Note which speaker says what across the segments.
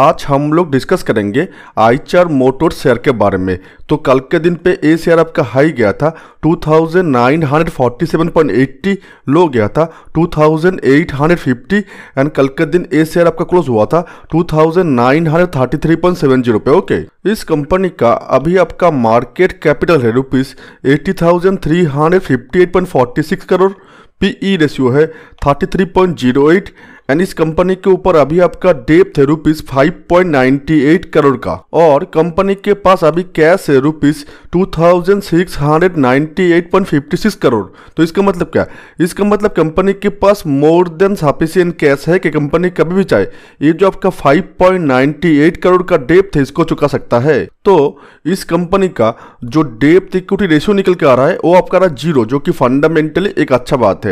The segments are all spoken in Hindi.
Speaker 1: आज हम लोग डिस्कस करेंगे आईचर मोटर शेयर के बारे में तो कल के दिन पे ए शेयर आपका हाई गया था 2947.80 लो गया था 2850 एंड कल के दिन ए शेयर आपका क्लोज हुआ था 2933.70 पे ओके इस कंपनी का अभी आपका मार्केट कैपिटल है rupees eighty crore P E ratio है thirty three point zero eight and इस कंपनी के ऊपर अभी आपका डेप्थ है rupees five point ninety eight crore का और कंपनी के पास अभी कैश है rupees two thousand six hundred ninety eight point fifty six crore तो इसका मतलब क्या इसका मतलब कंपनी के पास मोर देन सफिशियंट कैश है कि कंपनी कभी भी चाहे ये जो आपका फाइव पॉइंट एट करोड़ का डेप्थ है इसको चुका सकता है तो इस कंपनी का जो डेप्थ इक्विटी रेशियो निकल के आ रहा है वो आपका रहा जीरो जो कि फंडामेंटली एक अच्छा बात है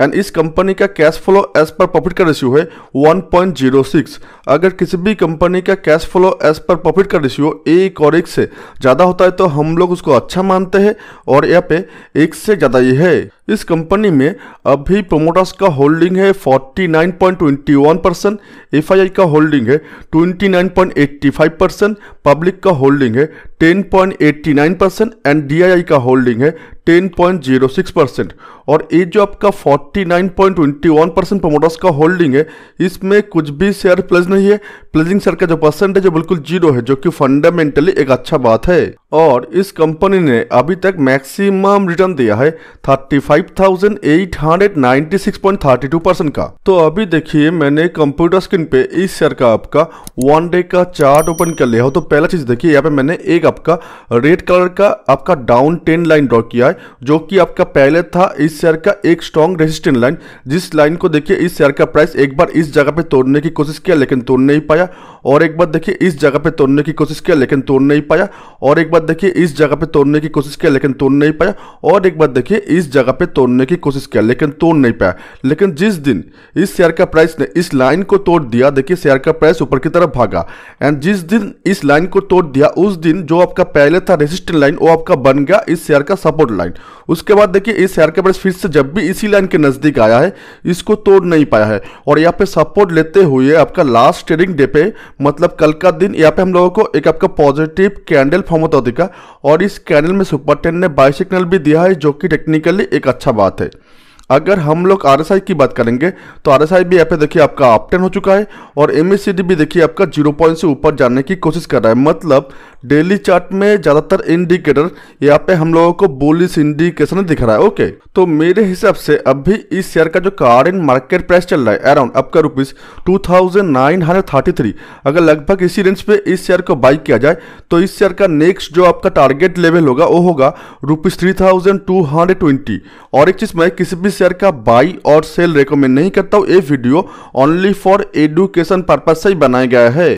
Speaker 1: एंड इस कंपनी का cash flow as per profit का रेशियो है 1.06 अगर किसी भी कंपनी का cash flow as per profit का रेशियो एक और एक से ज़्यादा होता है तो हम लोग उसको अच्छा मानते हैं और यहाँ पे एक से ज़्यादा ही है इस कंपनी में अभी प्रोमोटर्स का होल्डिंग है 49.21 परसेंट एफ का होल्डिंग है 29.85 परसेंट पब्लिक का होल्डिंग है 10.89 परसेंट एंड डी का होल्डिंग है 10.06 परसेंट और ये जो आपका 49.21 परसेंट प्रमोटर्स का होल्डिंग है इसमें कुछ भी शेयर प्लेज नहीं है प्लेजिंग शेयर का जो परसेंटेज है बिल्कुल जीरो है जो कि फंडामेंटली एक अच्छा बात है और इस कंपनी ने अभी तक मैक्सिमम रिटर्न दिया है thirty thirty five thousand eight hundred ninety six point two percent का तो अभी देखिए मैंने कंप्यूटर स्क्रीन पे इस शेयर का आपका वन डे का चार्ट ओपन कर लिया हो तो पहला चीज देखिए यहाँ पे मैंने एक आपका रेड कलर का आपका डाउन टेन लाइन ड्रॉ किया है जो कि आपका पहले था इस शेयर का एक स्ट्रॉन्ग रेजिस्टेंस वेस्टर्न लाइन जिस लाइन को देखिए इस शेयर का प्राइस एक बार इस जगह पे तोड़ने की कोशिश किया लेकिन तोड़ नहीं पाया और एक बार देखिए इस जगह पे तोड़ने की कोशिश किया लेकिन तोड़ नहीं पाया और एक बार देखिए इस जगह पे तोड़ने की कोशिश किया लेकिन तोड़ नहीं पाया और एक बार देखिए इस जगह पे तोड़ने की कोशिश किया लेकिन तोड़ नहीं पाया लेकिन जिस दिन इस शेयर का प्राइस ने इस लाइन को तोड़ दिया देखिए शेयर का प्राइस ऊपर की तरफ भागा एंड जिस दिन इस लाइन को तोड़ दिया उस दिन जो आपका पहले था रेजिस्टेंट लाइन वो आपका बन गया इस शेयर का सपोर्ट लाइन उसके बाद देखिए इस शेयर का प्राइस फिर से जब भी इसी लाइन के नज़दीक आया है इसको तोड़ नहीं पाया है और यहाँ पे सपोर्ट लेते हुए आपका लास्ट ट्रेडिंग डे पे मतलब कल का दिन यहाँ पे हम लोगों को एक आपका पॉजिटिव कैंडल फॉर्म होता दिखा और इस कैंडल में सुपर टेन ने बाई सिग्नल भी दिया है जो कि टेक्निकली एक अच्छा बात है अगर हम लोग आर की बात करेंगे तो आर भी यहाँ पे देखिए आपका अपटेन हो चुका है और एम e भी देखिए आपका जीरो पॉइंट से ऊपर जाने की कोशिश कर रहा है मतलब डेली चार्ट में ज़्यादातर इंडिकेटर यहाँ पे हम लोगों को बोलिस इंडिकेशन दिख रहा है ओके तो मेरे हिसाब से अभी इस शेयर का जो इन मार्केट प्राइस चल रहा है अराउंड आपका रुपीज़ टू अगर लगभग इसी रेंज पे इस शेयर को बाई किया जाए तो इस शेयर का नेक्स्ट जो आपका टारगेट लेवल होगा वो होगा रुपीज़ थ्री और एक चीज़ मैं किसी भी शेयर का बाई और सेल रिकमेंड नहीं करता हूँ ये video only for education purpose से ही बनाया गया है